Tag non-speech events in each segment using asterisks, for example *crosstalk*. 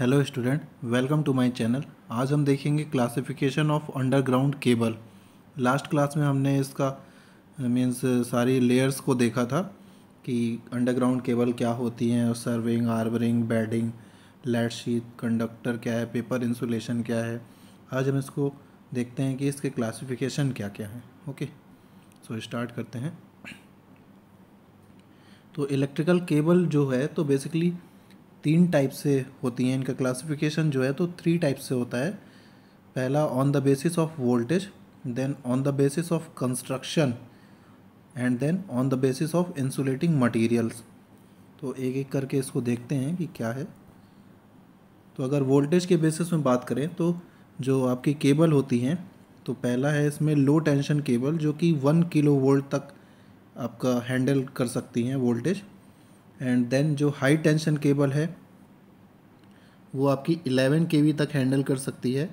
Hello student welcome to my channel आज हम देखेंगे classification of underground cable last class में हमने इसका मींस सारी लेयर्स को देखा था कि अंडरग्राउंड केबल क्या होती हैं serving armouring bedding lead sheath conductor क्या है पेपर इंसुलेशन क्या है आज हम इसको देखते हैं कि इसके क्लासिफिकेशन क्या क्या हैं ओके सो स्टार्ट करते हैं तो इलेक्ट्रिकल केबल जो है तो बेसिकली तीन टाइप से होती हैं इनका क्लासिफिकेशन जो है तो थ्री टाइप से होता है पहला on the basis of voltage then on the basis of construction and then on the basis of insulating materials तो एक एक करके इसको देखते हैं कि क्या है तो अगर वोल्टेज के बेसिस में बात करें तो जो आपकी केबल होती हैं तो पहला है इसमें लो टेंशन केबल जो कि वन किलो वोल्ट तक आपका हैंडल कर सकती हैं वोल्टेज एंड देन जो हाई टेंशन केबल है वो आपकी 11 के तक हैंडल कर सकती है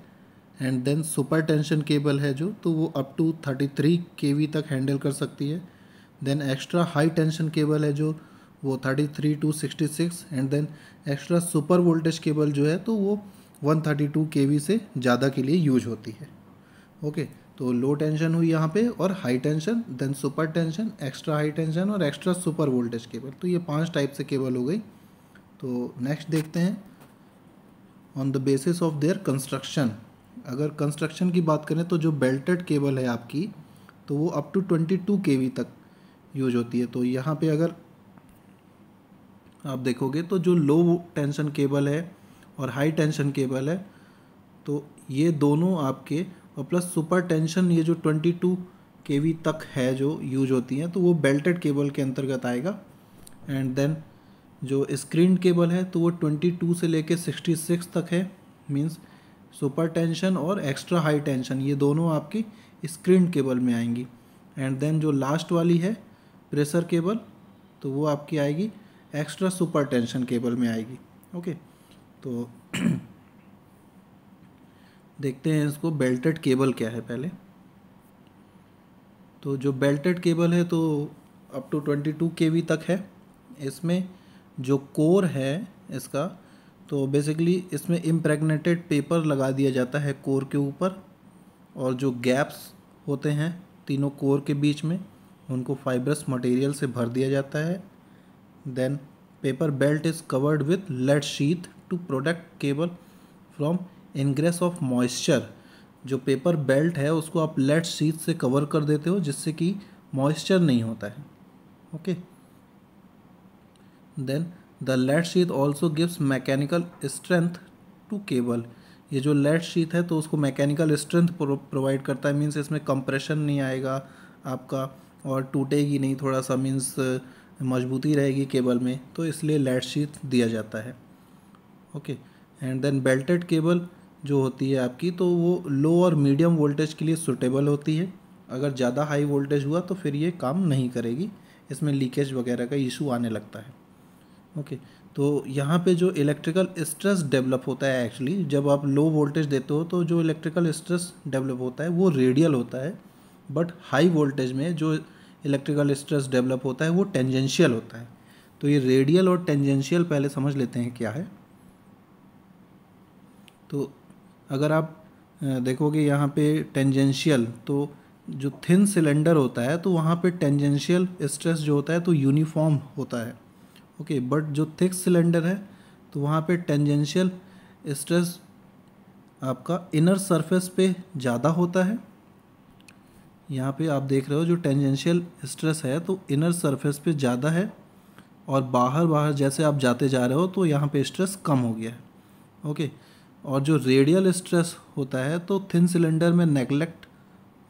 and then super tension cable है जो तो वो अप टू 33 के तक हैंडल कर सकती है then extra high tension cable है जो वो 33 two six and then extra super voltage cable जो है तो वो 132 वी से ज़्यादा के लिए यूज होती है ओके okay. तो लो टेंशन हुई यहाँ पे और high tension then super tension extra high tension और एक्स्ट्रा सुपर वोल्टेज केबल तो ये पांच टाइप से केबल हो गई तो नेक्स्ट देखते हैं on the basis of their construction अगर कंस्ट्रक्शन की बात करें तो जो बेल्टेड केबल है आपकी तो वो up to twenty two K V तक यूज होती है तो यहाँ पे अगर आप देखोगे तो जो लो टेंशन केबल है और हाई टेंशन केबल है तो ये दोनों आपके और प्लस सुपर टेंशन ये जो 22 केवी तक है जो यूज होती हैं तो वो बेल्टेड केबल के अंतर्गत आएगा एंड देन जो स्क्रीन केबल है तो वो 22 से लेके 66 तक है मींस सुपर टेंशन और एक्स्ट्रा हाई टेंशन ये दोनों आपकी स्क्रीन केबल में आएंगी एंड देन जो लास्ट वाली है प्रेशर केबल तो वो आपकी आएगी एक्स्ट्रा सुपर टेंशन केबल में आएगी ओके तो *clears throat* देखते हैं इसको बेल्टेड केबल क्या है पहले तो जो बेल्टेड केबल है तो up to twenty two K V तक है इसमें जो कोर है इसका तो बेसिकली इसमें इम्प्रेगनेटेड पेपर लगा दिया जाता है कोर के ऊपर और जो गैप्स होते हैं तीनों कोर के बीच में उनको फाइब्रस मटेरियल से भर दिया जाता है then paper belt is covered with lead sheath to protect cable from ingress of moisture जो पेपर बेल्ट है उसको आप लेट शीट से कवर कर देते हो जिससे कि मॉइस्चर नहीं होता है okay then the lead sheath also gives mechanical strength to cable ये जो लेट शीट है तो उसको मैकेनिकल स्ट्रेंथ प्रोवाइड करता है मीन्स इसमें कंप्रेशन नहीं आएगा आपका और टूटेगी नहीं थोड़ा सा मीन्स मजबूती रहेगी केबल में तो इसलिए लेट शीट दिया जाता है okay and then belted cable जो होती है आपकी तो वो लो और मीडियम वोल्टेज के लिए सुटेबल होती है अगर ज़्यादा हाई वोल्टेज हुआ तो फिर ये काम नहीं करेगी इसमें लीकेज वगैरह का इशू आने लगता है ओके तो यहाँ पे जो इलेक्ट्रिकल स्ट्रेस डेवलप होता है एक्चुअली जब आप लो वोल्टेज देते हो तो जो इलेक्ट्रिकल स्ट्रेस डेवलप होता है वो रेडियल होता है बट हाई वोल्टेज में जो इलेक्ट्रिकल स्ट्रेस डेवलप होता है वो टेंजेंशियल होता है तो ये रेडियल और टेंजेंशियल पहले समझ लेते हैं क्या है तो अगर आप देखोगे यहाँ पे टेंजेंशियल तो जो थिन सिलेंडर होता है तो वहाँ पे टेंजेंशियल स्ट्रेस जो होता है तो यूनिफॉर्म होता है ओके बट जो थिक सिलेंडर है तो वहाँ पे टेंजेंशियल स्ट्रेस आपका इनर सरफेस पे ज़्यादा होता है यहाँ पे आप देख रहे हो जो टेंजेंशियल स्ट्रेस है तो इनर सरफेस पे ज़्यादा है और बाहर बाहर जैसे आप जाते जा रहे हो तो यहाँ पे स्ट्रेस कम हो गया है ओके और जो रेडियल स्ट्रेस होता है तो थिन सिलेंडर में नेगलेक्ट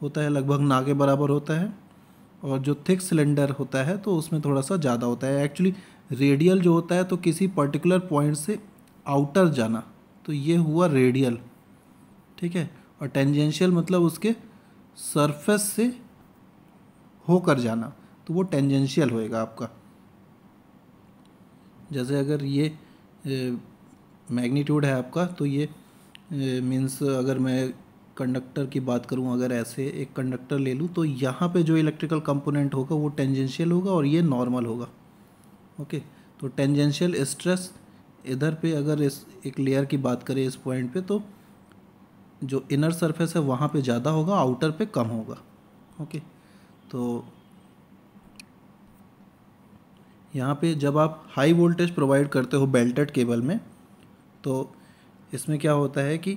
होता है लगभग ना के बराबर होता है और जो थिक सिलेंडर होता है तो उसमें थोड़ा सा ज़्यादा होता है एक्चुअली रेडियल जो होता है तो किसी पर्टिकुलर पॉइंट से आउटर जाना तो ये हुआ रेडियल ठीक है और टेंजेंशियल मतलब उसके सरफेस से होकर जाना तो वो टेंजेंशियल होएगा आपका जैसे अगर ये मैग्नीट्यूड है आपका तो ये मीन्स अगर मैं कंडक्टर की बात करूं अगर ऐसे एक कंडक्टर ले लूं तो यहाँ पे जो इलेक्ट्रिकल कंपोनेंट होगा वो टेंजेंशियल होगा और ये नॉर्मल होगा ओके तो टेंजेंशियल स्ट्रेस इधर पे अगर इस एक लेयर की बात करें इस पॉइंट पे तो जो इनर सरफेस है वहाँ पे ज़्यादा होगा आउटर पे कम होगा ओके तो यहाँ पे जब आप हाई वोल्टेज प्रोवाइड करते हो बेल्टेड केबल में तो इसमें क्या होता है कि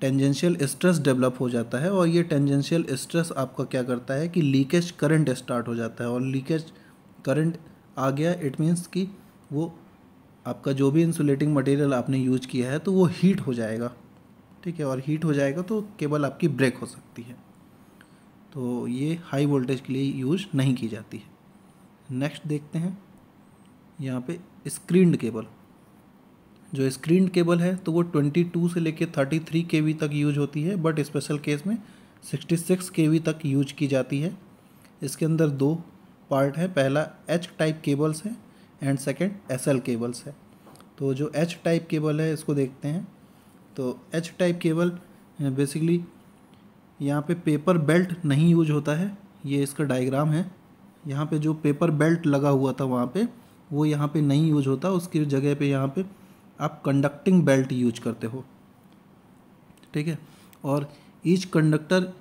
टेंजेंशियल स्ट्रेस डेवलप हो जाता है और ये टेंजेंशियल स्ट्रेस आपका क्या करता है कि लीकेज करंट स्टार्ट हो जाता है और लीकेज करंट आ गया इट मीन्स कि वो आपका जो भी इंसुलेटिंग मटेरियल आपने यूज किया है तो वो हीट हो जाएगा ठीक है और हीट हो जाएगा तो केबल आपकी ब्रेक हो सकती है तो ये हाई वोल्टेज के लिए यूज नहीं की जाती है नेक्स्ट देखते हैं यहाँ पे स्क्रीनड केबल जो स्क्रीन केबल है तो वो 22 से लेके 33 के तक यूज होती है बट स्पेशल केस में 66 के तक यूज की जाती है इसके अंदर दो पार्ट है पहला एच टाइप केबल्स है एंड सेकेंड एस केबल्स है तो जो एच टाइप केबल है इसको देखते हैं तो एच टाइप केबल बेसिकली यहाँ पे पेपर बेल्ट नहीं यूज होता है ये इसका डायग्राम है यहाँ पे जो पेपर बेल्ट लगा हुआ था वहाँ पे वो यहाँ पे नहीं यूज होता उसकी जगह पे यहाँ पे आप कंडक्टिंग बेल्ट यूज करते हो ठीक है और each conductor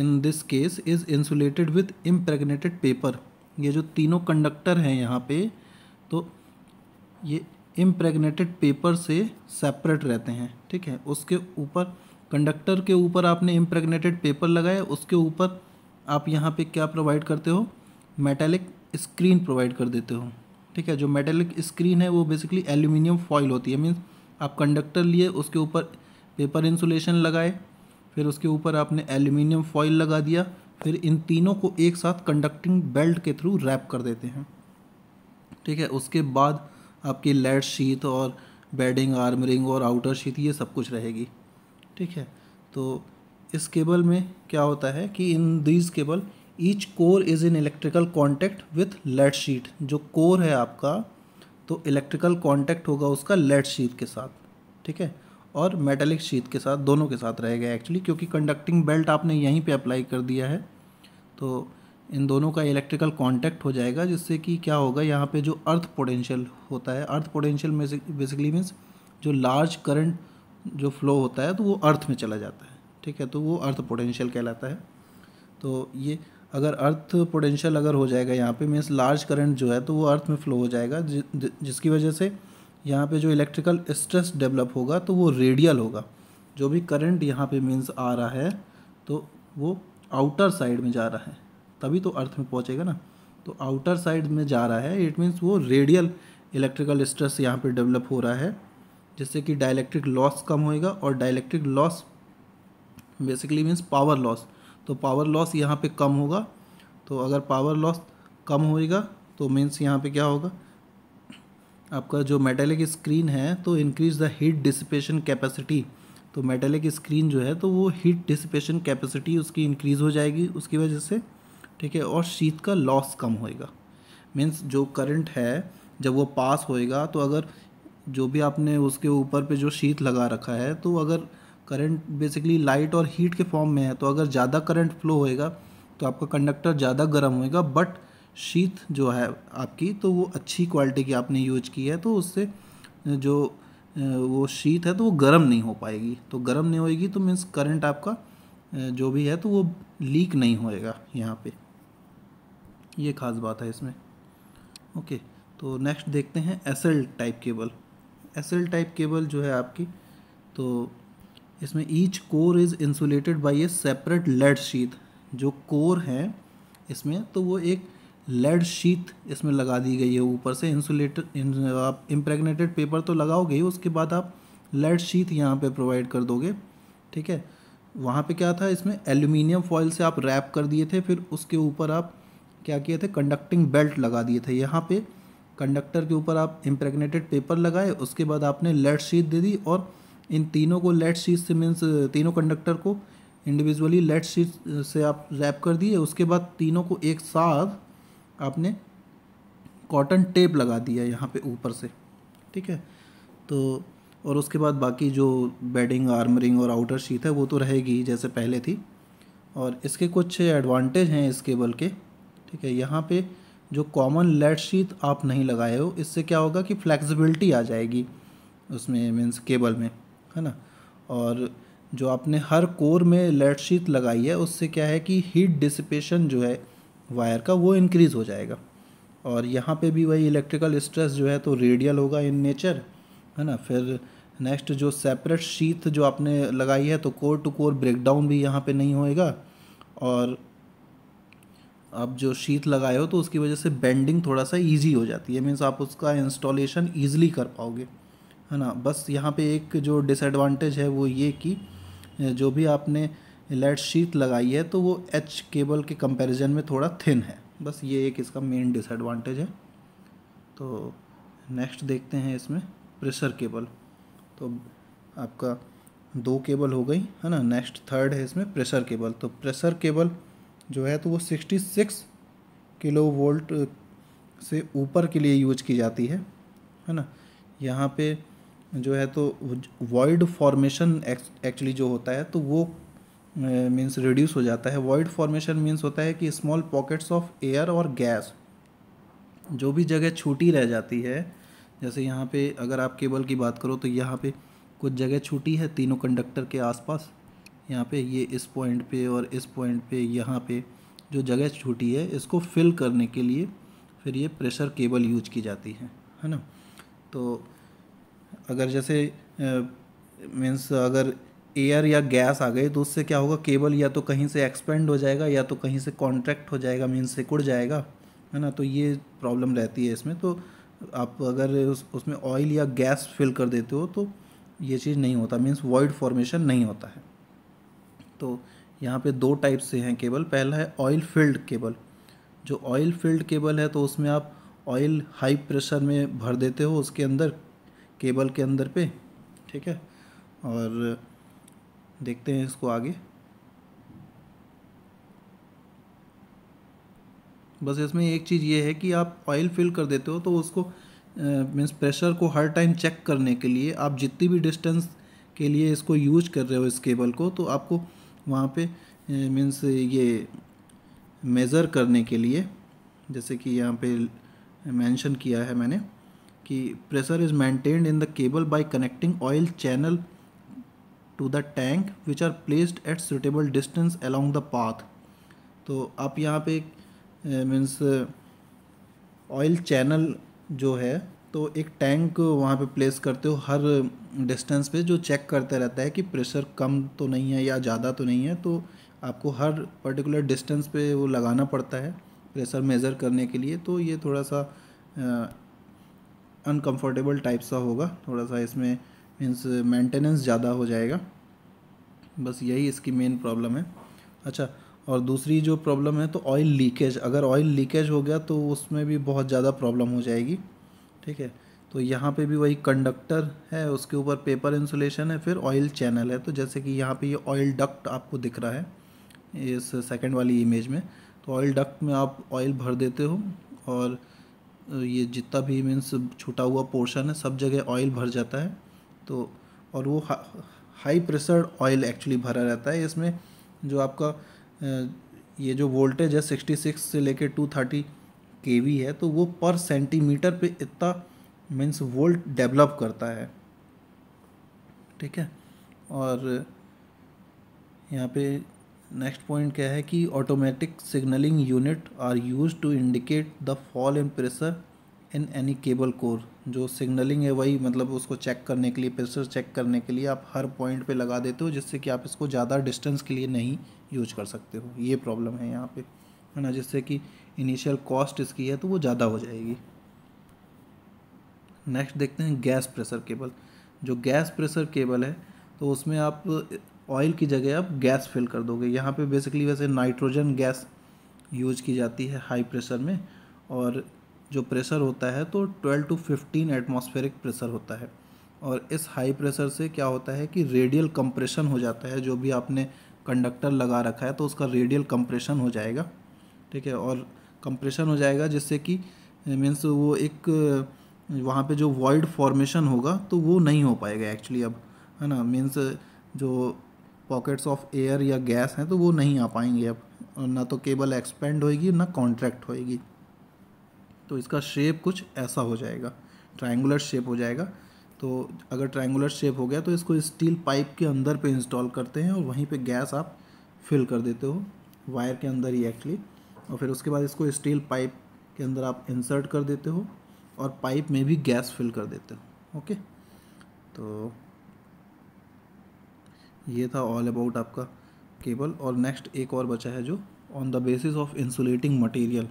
in this case is insulated with impregnated paper ये जो तीनों कंडक्टर हैं यहाँ पे तो ये इम्प्रेगनेटेड पेपर से सेपरेट रहते हैं ठीक है उसके ऊपर कंडक्टर के ऊपर आपने इम्प्रेगनेटेड पेपर लगाया उसके ऊपर आप यहाँ पे क्या प्रोवाइड करते हो मेटेलिक स्क्रीन प्रोवाइड कर देते हो ठीक है जो मेटेलिक स्क्रीन है वो बेसिकली एल्यूमिनियम फॉइल होती है मीन्स आप कंडक्टर लिए उसके ऊपर पेपर इंसुलेशन लगाए फिर उसके ऊपर आपने एल्यूमिनियम फॉइल लगा दिया फिर इन तीनों को एक साथ कंडक्टिंग बेल्ट के थ्रू रैप कर देते हैं ठीक है उसके बाद आपकी लेड शीत और बेडिंग आर्मरिंग और आउटर शीत ये सब कुछ रहेगी ठीक है तो इस केबल में क्या होता है कि in these cable each core is in electrical contact with lead sheath जो कोर है आपका तो इलेक्ट्रिकल कॉन्टैक्ट होगा उसका लेड शीट के साथ ठीक है और मेटेलिक शीट के साथ दोनों के साथ रहेगा एक्चुअली क्योंकि कंडक्टिंग बेल्ट आपने यहीं पे अप्लाई कर दिया है तो इन दोनों का इलेक्ट्रिकल कॉन्टैक्ट हो जाएगा जिससे कि क्या होगा यहाँ पे जो अर्थ पोटेंशियल होता है अर्थ पोटेंशियल बेसिकली मीन्स जो लार्ज करंट जो फ्लो होता है तो वो अर्थ में चला जाता है ठीक है तो वो अर्थ पोटेंशियल कहलाता है तो ये अगर अर्थ पोटेंशियल अगर हो जाएगा यहाँ पे मीन्स लार्ज करंट जो है तो वो अर्थ में फ्लो हो जाएगा जि, जि, जिसकी वजह से यहाँ पे जो इलेक्ट्रिकल स्ट्रेस डेवलप होगा तो वो रेडियल होगा जो भी करंट यहाँ पे मीन्स आ रहा है तो वो आउटर साइड में जा रहा है तभी तो अर्थ में पहुँचेगा ना तो आउटर साइड में जा रहा है इट मीन्स वो रेडियल इलेक्ट्रिकल स्ट्रेस यहाँ पर डेवलप हो रहा है जिससे कि डायलैक्ट्रिक लॉस कम होएगा और dielectric loss basically means power loss तो पावर लॉस यहाँ पे कम होगा तो अगर पावर लॉस कम होएगा तो मीन्स यहाँ पे क्या होगा आपका जो मेटेलिक स्क्रीन है तो increase the heat dissipation capacity तो मेटेलिक स्क्रीन जो है तो वो हीट डिसिपेशन कैपेसिटी उसकी इंक्रीज़ हो जाएगी उसकी वजह से ठीक है और शीत का लॉस कम होएगा मीन्स जो करंट है जब वो पास होएगा तो अगर जो भी आपने उसके ऊपर पे जो शीत लगा रखा है तो अगर करंट बेसिकली लाइट और हीट के फॉर्म में है तो अगर ज़्यादा करंट फ्लो होएगा तो आपका कंडक्टर ज़्यादा गर्म होएगा बट शीत जो है आपकी तो वो अच्छी क्वालिटी की आपने यूज की है तो उससे जो वो शीत है तो वो गर्म नहीं हो पाएगी तो गर्म नहीं होएगी तो मीन्स करंट आपका जो भी है तो वो लीक नहीं होएगा यहाँ पे ये खास बात है इसमें ओके तो नेक्स्ट देखते हैं S type cable S type cable जो है आपकी तो इसमें each core is insulated by a separate lead sheath जो कोर है इसमें तो वो एक लेड शीत इसमें लगा दी गई है ऊपर से इंसुलेटेड आप इम्प्रेगनेटेड पेपर तो लगाओगे ही उसके बाद आप लेड शीत यहाँ पे प्रोवाइड कर दोगे ठीक है वहाँ पे क्या था इसमें एल्यूमिनियम फॉइल से आप रैप कर दिए थे फिर उसके ऊपर आप क्या किए थे कंडक्टिंग बेल्ट लगा दिए थे यहाँ पर कंडक्टर के ऊपर आप इम्प्रेगनेटेड पेपर लगाए उसके बाद आपने लेड शीत दे दी और इन तीनों को लेट शीट से मीन्स तीनों कंडक्टर को इंडिविजुअली लेट शीट से आप रैप कर दिए उसके बाद तीनों को एक साथ आपने कॉटन टेप लगा दिया यहाँ पे ऊपर से ठीक है तो और उसके बाद बाकी जो बेडिंग आर्मरिंग और आउटर शीट है वो तो रहेगी जैसे पहले थी और इसके कुछ एडवांटेज हैं इस केबल के ठीक है यहाँ पे जो कॉमन लेट शीट आप नहीं लगाए हो इससे क्या होगा कि फ्लेक्सिबिलिटी आ जाएगी उसमें मीन्स केबल में है ना और जो आपने हर कोर में लेड शीट लगाई है उससे क्या है कि हीट डिसिपेशन जो है वायर का वो इंक्रीज़ हो जाएगा और यहाँ पे भी वही इलेक्ट्रिकल स्ट्रेस जो है तो रेडियल होगा इन नेचर है ना फिर नेक्स्ट जो सेपरेट शीत जो आपने लगाई है तो कोर टू कोर ब्रेकडाउन भी यहाँ पे नहीं होएगा और आप जो शीत लगाए हो तो उसकी वजह से बेंडिंग थोड़ा सा इजी हो जाती है मीन्स आप उसका इंस्टॉलेशन ईजिली कर पाओगे है ना बस यहाँ पे एक जो डिसएडवांटेज है वो ये कि जो भी आपने लाइट शीट लगाई है तो वो एच केबल के कंपैरिजन में थोड़ा थिन है बस ये एक इसका मेन डिसएडवांटेज है तो नेक्स्ट देखते हैं इसमें प्रेशर केबल तो आपका दो केबल हो गई है ना नेक्स्ट थर्ड है इसमें प्रेशर केबल तो प्रेशर केबल जो है तो वो सिक्सटी सिक्स किलो वोल्ट से ऊपर के लिए यूज की जाती है है ना यहाँ पे जो है तो वॉइड फॉर्मेशन एक्चुअली जो होता है तो वो मीन्स रिड्यूस हो जाता है वॉइड फॉर्मेशन मीन्स होता है कि स्मॉल पॉकेट्स ऑफ एयर और गैस जो भी जगह छूटी रह जाती है जैसे यहाँ पे अगर आप केबल की बात करो तो यहाँ पे कुछ जगह छूटी है तीनों कंडक्टर के आसपास यहाँ पे ये इस पॉइंट पे और इस पॉइंट पे यहाँ पे जो जगह छूटी है इसको फिल करने के लिए फिर ये प्रेशर केबल यूज की जाती है है ना तो अगर जैसे मीन्स अगर एयर या गैस आ गई तो उससे क्या होगा केबल या तो कहीं से एक्सपेंड हो जाएगा या तो कहीं से कॉन्ट्रैक्ट हो जाएगा मीन्स सिकुड़ जाएगा है ना तो ये प्रॉब्लम रहती है इसमें तो आप अगर उस उसमें ऑयल या गैस फिल कर देते हो तो ये चीज़ नहीं होता मीन्स वॉइड फॉर्मेशन नहीं होता है तो यहाँ पे दो टाइप से हैं केबल पहला है ऑयल फिल्ड केबल जो ऑयल फिल्ड केबल है तो उसमें आप ऑयल हाई प्रेशर में भर देते हो उसके अंदर केबल के अंदर पे ठीक है और देखते हैं इसको आगे बस इसमें एक चीज़ ये है कि आप ऑयल फिल कर देते हो तो उसको मीन्स प्रेशर को हर टाइम चेक करने के लिए आप जितनी भी डिस्टेंस के लिए इसको यूज कर रहे हो इस केबल को तो आपको वहाँ पे मीन्स ये मेज़र करने के लिए जैसे कि यहाँ पे मेंशन किया है मैंने कि pressure is maintained in the cable by connecting oil channel to the tank which are placed at suitable distance along the path तो आप यहाँ पे मीन्स ऑयल चैनल जो है तो एक टैंक वहाँ पे प्लेस करते हो हर डिस्टेंस पे जो चेक करते रहता है कि प्रेशर कम तो नहीं है या ज़्यादा तो नहीं है तो आपको हर पर्टिकुलर डिस्टेंस पे वो लगाना पड़ता है प्रेशर मेज़र करने के लिए तो ये थोड़ा सा अनकंफर्टेबल टाइप सा होगा थोड़ा सा इसमें मीन्स मेंटेनेंस ज़्यादा हो जाएगा बस यही इसकी मेन प्रॉब्लम है अच्छा और दूसरी जो प्रॉब्लम है तो ऑयल लीकेज अगर ऑयल लीकेज हो गया तो उसमें भी बहुत ज़्यादा प्रॉब्लम हो जाएगी ठीक है तो यहाँ पे भी वही कंडक्टर है उसके ऊपर पेपर इंसुलेशन है फिर ऑयल चैनल है तो जैसे कि यहाँ पे ये ऑयल डक्ट आपको दिख रहा है इस सेकंड वाली इमेज में तो ऑयल डक्ट में आप ऑयल भर देते हो और ये जितना भी मीन्स छूटा हुआ पोर्शन है सब जगह ऑयल भर जाता है तो और वो हा, हाई प्रेशर ऑयल एक्चुअली भरा रहता है इसमें जो आपका ये जो वोल्टेज है सिक्सटी सिक्स से लेके टू थर्टी के वी है तो वो पर सेंटीमीटर पे इतना मीन्स वोल्ट डेवलप करता है ठीक है और यहाँ पे नेक्स्ट पॉइंट क्या है कि automatic signalling unit are use to indicate the fall in pressure in any cable core जो सिग्नलिंग है वही मतलब उसको चेक करने के लिए प्रेशर चेक करने के लिए आप हर पॉइंट पे लगा देते हो जिससे कि आप इसको ज़्यादा डिस्टेंस के लिए नहीं यूज कर सकते हो ये प्रॉब्लम है यहाँ पे है ना जिससे कि इनिशियल कॉस्ट इसकी है तो वो ज़्यादा हो जाएगी नेक्स्ट देखते हैं गैस प्रेशर केबल जो गैस प्रेशर केबल है तो उसमें आप ऑयल की जगह आप गैस फिल कर दोगे यहाँ पे बेसिकली वैसे नाइट्रोजन गैस यूज की जाती है हाई प्रेशर में और जो प्रेशर होता है तो 12 टू 15 एटमॉस्फेरिक प्रेशर होता है और इस हाई प्रेशर से क्या होता है कि रेडियल कंप्रेशन हो जाता है जो भी आपने कंडक्टर लगा रखा है तो उसका रेडियल कंप्रेशन हो जाएगा ठीक है और कंप्रेशन हो जाएगा जिससे कि मीन्स वो एक वहाँ पे जो वॉइड फॉर्मेशन होगा तो वो नहीं हो पाएगा एक्चुअली अब है ना मीन्स जो पॉकेट्स ऑफ एयर या गैस हैं तो वो नहीं आ पाएंगे अब ना तो केबल एक्सपेंड होएगी ना कॉन्ट्रैक्ट होएगी तो इसका शेप कुछ ऐसा हो जाएगा ट्राइंगुलर शेप हो जाएगा तो अगर ट्राइंगुलर शेप हो गया तो इसको स्टील पाइप के अंदर पे इंस्टॉल करते हैं और वहीं पे गैस आप फिल कर देते हो वायर के अंदर ही एक्चुअली और फिर उसके बाद इसको स्टील पाइप के अंदर आप इंसर्ट कर देते हो और पाइप में भी गैस फिल कर देते हो ओके तो ये था ऑल अबाउट आपका केबल और नेक्स्ट एक और बचा है जो on the basis of insulating material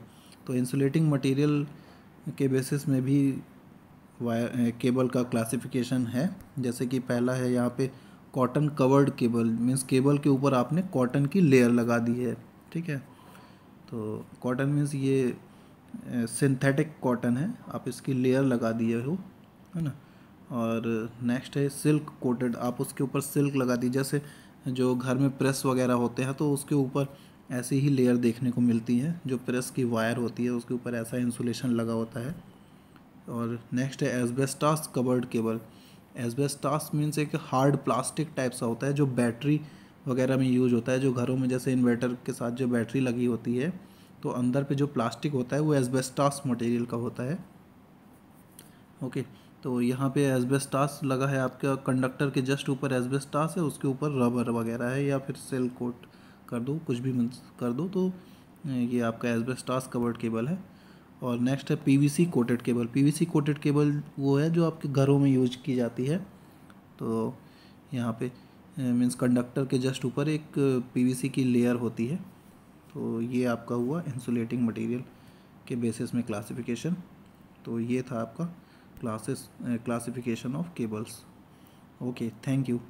तो इंसुलेटिंग मटेरियल के बेसिस में भी वायर केबल eh, का क्लासिफिकेशन है जैसे कि पहला है यहाँ पे cotton covered cable means cable के ऊपर आपने कॉटन की लेयर लगा दी है ठीक है तो कॉटन मीन्स ये सिंथेटिक eh, कॉटन है आप इसकी लेयर लगा दिए हो है ना और नेक्स्ट है सिल्क कोटेड आप उसके ऊपर सिल्क लगा दीजिए जैसे जो घर में प्रेस वगैरह होते हैं तो उसके ऊपर ऐसी ही लेयर देखने को मिलती है जो प्रेस की वायर होती है उसके ऊपर ऐसा इंसुलेशन लगा होता है और नेक्स्ट है asbestos covered cable asbestos means एक हार्ड प्लास्टिक टाइप सा होता है जो बैटरी वगैरह में यूज होता है जो घरों में जैसे इन्वर्टर के साथ जो बैटरी लगी होती है तो अंदर पे जो प्लास्टिक होता है वो एसबेस्टास मटेरियल का होता है ओके okay. तो यहाँ पे एसबेस्टास लगा है आपका कंडक्टर के जस्ट ऊपर एसबेस्टास है उसके ऊपर रबर वगैरह है या फिर सेल कोट कर दो कुछ भी कर दो तो ये आपका एसबेस्टास कवर्ड केबल है और नेक्स्ट है PVC coated cable PVC coated cable वो है जो आपके घरों में यूज की जाती है तो यहाँ पे मीन्स कंडक्टर के जस्ट ऊपर एक पीवीसी की लेयर होती है तो ये आपका हुआ इंसुलेटिंग मटेरियल के बेसिस में क्लासिफिकेशन तो ये था आपका classes uh, classification of cables okay thank you